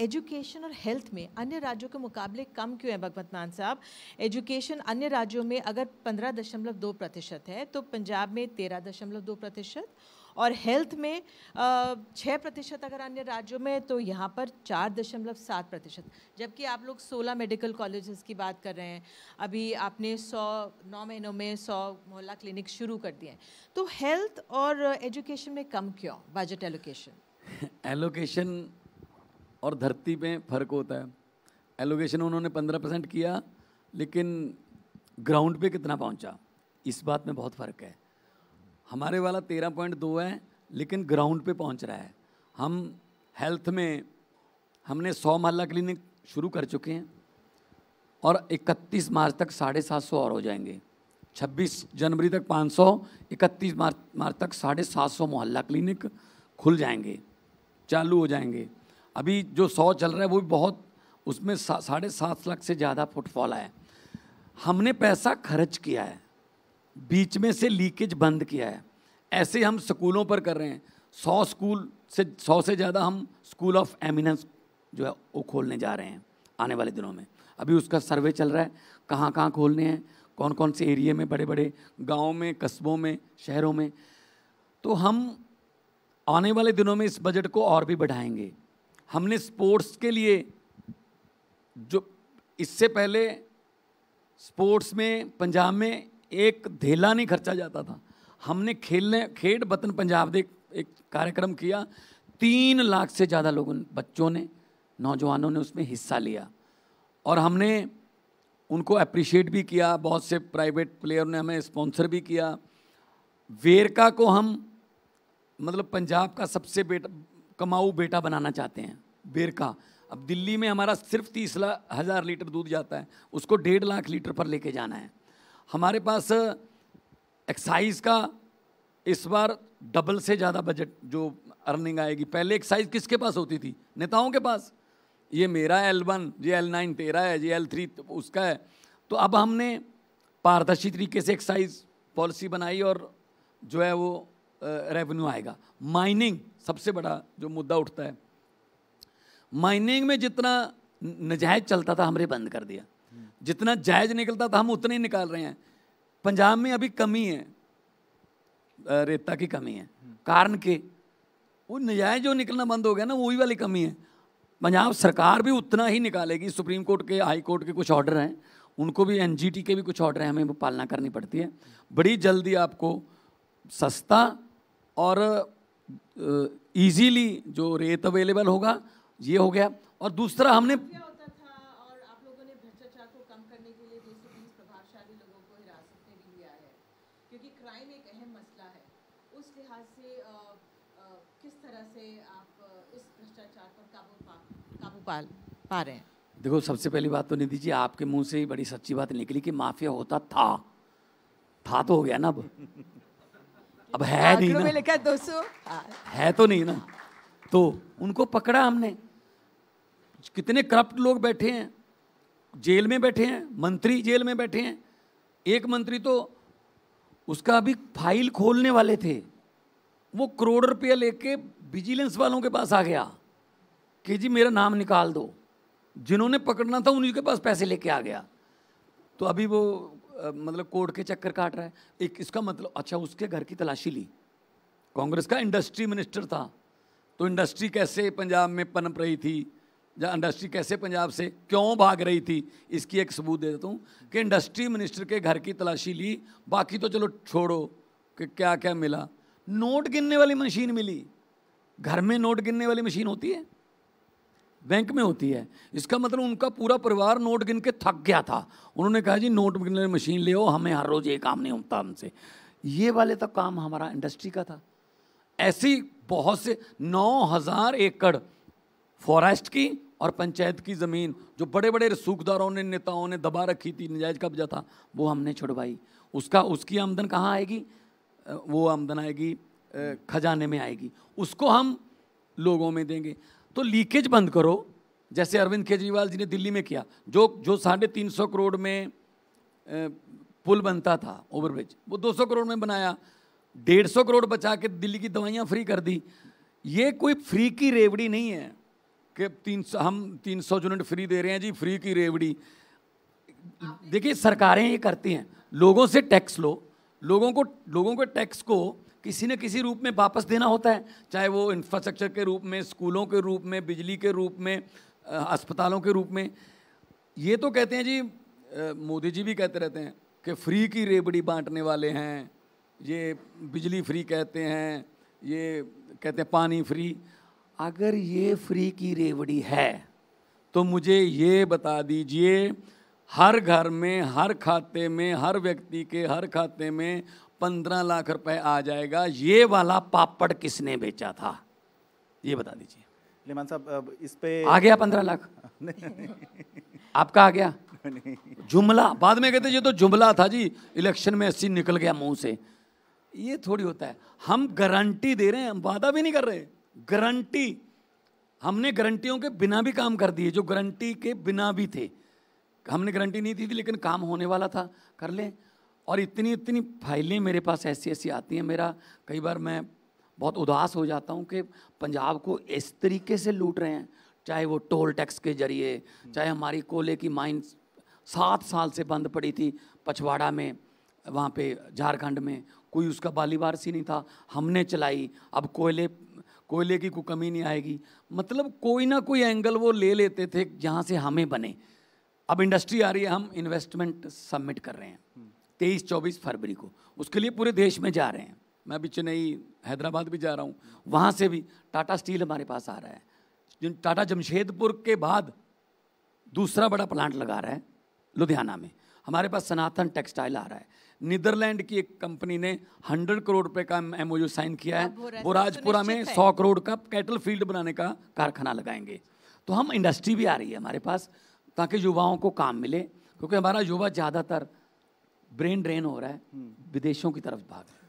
Education और health में अन्य राज्यों के मुकाबले कम क्यों है भगवंत मान साहब एजुकेशन अन्य राज्यों में अगर पंद्रह दशमलव दो प्रतिशत है तो पंजाब में तेरह दशमलव दो प्रतिशत और हेल्थ में छः प्रतिशत अगर अन्य राज्यों में तो यहाँ पर चार दशमलव सात प्रतिशत जबकि आप लोग सोलह मेडिकल कॉलेजेस की बात कर रहे हैं अभी आपने सौ नौ महीनों में सौ मोहल्ला क्लिनिक शुरू कर दिए हैं तो हेल्थ और एजुकेशन में कम क्यों बजट एलोकेशन एलोकेशन और धरती में फ़र्क होता है एलोगेशन उन्होंने पंद्रह परसेंट किया लेकिन ग्राउंड पे कितना पहुंचा इस बात में बहुत फ़र्क है हमारे वाला तेरह पॉइंट दो है लेकिन ग्राउंड पे पहुंच रहा है हम हेल्थ में हमने सौ महल्ला क्लिनिक शुरू कर चुके हैं और इकतीस मार्च तक साढ़े सात सौ और हो जाएंगे छब्बीस जनवरी तक पाँच सौ मार्च मार्च तक साढ़े सात सौ मोहल्ला क्लिनिक खुल जाएंगे चालू हो जाएंगे अभी जो सौ चल रहा है वो भी बहुत उसमें सा, साढ़े सात लाख से ज़्यादा फुटफॉल आए हमने पैसा खर्च किया है बीच में से लीकेज बंद किया है ऐसे हम स्कूलों पर कर रहे हैं सौ स्कूल से सौ से ज़्यादा हम स्कूल ऑफ एमिनेंस जो है वो खोलने जा रहे हैं आने वाले दिनों में अभी उसका सर्वे चल रहा है कहाँ कहाँ खोलने हैं कौन कौन से एरिए में बड़े बड़े गाँव में कस्बों में शहरों में तो हम आने वाले दिनों में इस बजट को और भी बढ़ाएंगे हमने स्पोर्ट्स के लिए जो इससे पहले स्पोर्ट्स में पंजाब में एक धेला नहीं खर्चा जाता था हमने खेलने खेड वतन पंजाब दे एक कार्यक्रम किया तीन लाख से ज़्यादा लोगों बच्चों ने नौजवानों ने उसमें हिस्सा लिया और हमने उनको अप्रिशिएट भी किया बहुत से प्राइवेट प्लेयर ने हमें स्पॉन्सर भी किया वेरका को हम मतलब पंजाब का सबसे बेटा कमाऊ बेटा बनाना चाहते हैं बेर का अब दिल्ली में हमारा सिर्फ तीस हज़ार लीटर दूध जाता है उसको डेढ़ लाख लीटर पर लेके जाना है हमारे पास एक्साइज का इस बार डबल से ज़्यादा बजट जो अर्निंग आएगी पहले एक्साइज किसके पास होती थी नेताओं के पास ये मेरा एल वन ये एल नाइन तेरा है ये एल थ्री उसका है तो अब हमने पारदर्शी तरीके से एक्साइज पॉलिसी बनाई और जो है वो रेवेन्यू आएगा माइनिंग सबसे बड़ा जो मुद्दा उठता है माइनिंग में जितना नजायज चलता था हमने बंद कर दिया जितना जायज निकलता था हम उतने ही निकाल रहे हैं पंजाब में अभी कमी है रेता की कमी है कारण के वो नजायज जो निकलना बंद हो गया ना वही वाली कमी है पंजाब सरकार भी उतना ही निकालेगी सुप्रीम कोर्ट के हाई कोर्ट के कुछ ऑर्डर हैं उनको भी एन के भी कुछ ऑर्डर हैं हमें पालना करनी पड़ती है बड़ी जल्दी आपको सस्ता और इजीली जो रेत अवेलेबल होगा ये हो गया और दूसरा हमने देखो सबसे पहली बात तो निधि जी आपके मुंह से ही बड़ी सच्ची बात निकली कि माफिया होता था था तो हो गया ना अब अब है नहीं ना लिखा दो सौ हाँ। है तो नहीं ना तो उनको पकड़ा हमने कितने करप्ट लोग बैठे हैं जेल में बैठे हैं मंत्री जेल में बैठे हैं एक मंत्री तो उसका अभी फाइल खोलने वाले थे वो करोड़ रुपया लेके विजिलेंस वालों के पास आ गया कि जी मेरा नाम निकाल दो जिन्होंने पकड़ना था उन्हीं के पास पैसे लेके आ गया तो अभी वो मतलब कोर्ट के चक्कर काट रहा है एक इसका मतलब अच्छा उसके घर की तलाशी ली कांग्रेस का इंडस्ट्री मिनिस्टर था तो इंडस्ट्री कैसे पंजाब में पनप रही थी या इंडस्ट्री कैसे पंजाब से क्यों भाग रही थी इसकी एक सबूत दे देता हूँ कि इंडस्ट्री मिनिस्टर के घर की तलाशी ली बाकी तो चलो छोड़ो कि क्या क्या मिला नोट गिनने वाली मशीन मिली घर में नोट गिनने वाली मशीन होती है बैंक में होती है इसका मतलब उनका पूरा परिवार नोट गिन के थक गया था उन्होंने कहा जी नोट गिनने मशीन ले हमें हर रोज़ ये काम नहीं होता हमसे ये वाले तो काम हमारा इंडस्ट्री का था ऐसी बहुत से नौ हज़ार एकड़ फॉरेस्ट की और पंचायत की ज़मीन जो बड़े बड़े रसूखदारों ने नेताओं ने दबा रखी थी नजायज़ कब्जा था वो हमने छुड़वाई उसका उसकी आमदन कहाँ आएगी वो आमदन आएगी खजाने में आएगी उसको हम लोगों में देंगे तो लीकेज बंद करो जैसे अरविंद केजरीवाल जी ने दिल्ली में किया जो जो साढ़े तीन सौ करोड़ में पुल बनता था ओवरब्रिज वो दो सौ करोड़ में बनाया डेढ़ सौ करोड़ बचा के दिल्ली की दवाइयाँ फ्री कर दी ये कोई फ्री की रेवड़ी नहीं है कि तीन सौ हम तीन सौ यूनिट फ्री दे रहे हैं जी फ्री की रेवड़ी देखिए सरकारें ये करती हैं लोगों से टैक्स लो लोगों को लोगों के टैक्स को किसी न किसी रूप में वापस देना होता है चाहे वो इंफ्रास्ट्रक्चर के रूप में स्कूलों के रूप में बिजली के रूप में अस्पतालों के रूप में ये तो कहते हैं जी मोदी जी भी कहते रहते हैं कि फ्री की रेबड़ी बांटने वाले हैं ये बिजली फ्री कहते हैं ये कहते हैं पानी फ्री अगर ये फ्री की रेवड़ी है तो मुझे ये बता दीजिए हर घर में हर खाते में हर व्यक्ति के हर खाते में पंद्रह लाख रुपए आ जाएगा ये वाला पापड़ किसने बेचा था ये बता दीजिए लेमान साहब इस पे आ गया पंद्रह लाख आपका आ गया जुमला बाद में कहते ये तो जुमला था जी इलेक्शन में अस्सी निकल गया मुंह से ये थोड़ी होता है हम गारंटी दे रहे हैं हम वादा भी नहीं कर रहे गारंटी हमने गारंटियों के बिना भी काम कर दिए जो गारंटी के बिना भी थे हमने गारंटी नहीं दी थी लेकिन काम होने वाला था कर लें और इतनी इतनी फाइलें मेरे पास ऐसी ऐसी आती हैं मेरा कई बार मैं बहुत उदास हो जाता हूँ कि पंजाब को इस तरीके से लूट रहे हैं चाहे वो टोल टैक्स के जरिए चाहे हमारी कोयले की माइन सात साल से बंद पड़ी थी पछवाड़ा में वहाँ पे झारखंड में कोई उसका सी नहीं था हमने चलाई अब कोयले कोयले की कोई कमी नहीं आएगी मतलब कोई ना कोई एंगल वो ले लेते थे जहाँ से हमें बने अब इंडस्ट्री आ रही है हम इन्वेस्टमेंट सबमिट कर रहे हैं तेईस चौबीस फरवरी को उसके लिए पूरे देश में जा रहे हैं मैं अभी चेन्नई हैदराबाद भी जा रहा हूँ वहाँ से भी टाटा स्टील हमारे पास आ रहा है टाटा जमशेदपुर के बाद दूसरा बड़ा प्लांट लगा रहा है लुधियाना में हमारे पास सनातन टेक्सटाइल आ रहा है नीदरलैंड की एक कंपनी ने 100 करोड़ रुपए का एम साइन किया है वो राजपुरा तो में 100 करोड़ का कैटल फील्ड बनाने का कारखाना लगाएंगे तो हम इंडस्ट्री भी आ रही है हमारे पास ताकि युवाओं को काम मिले क्योंकि हमारा युवा ज़्यादातर ब्रेन ड्रेन हो रहा है हम्म। विदेशों की तरफ भाग रहा है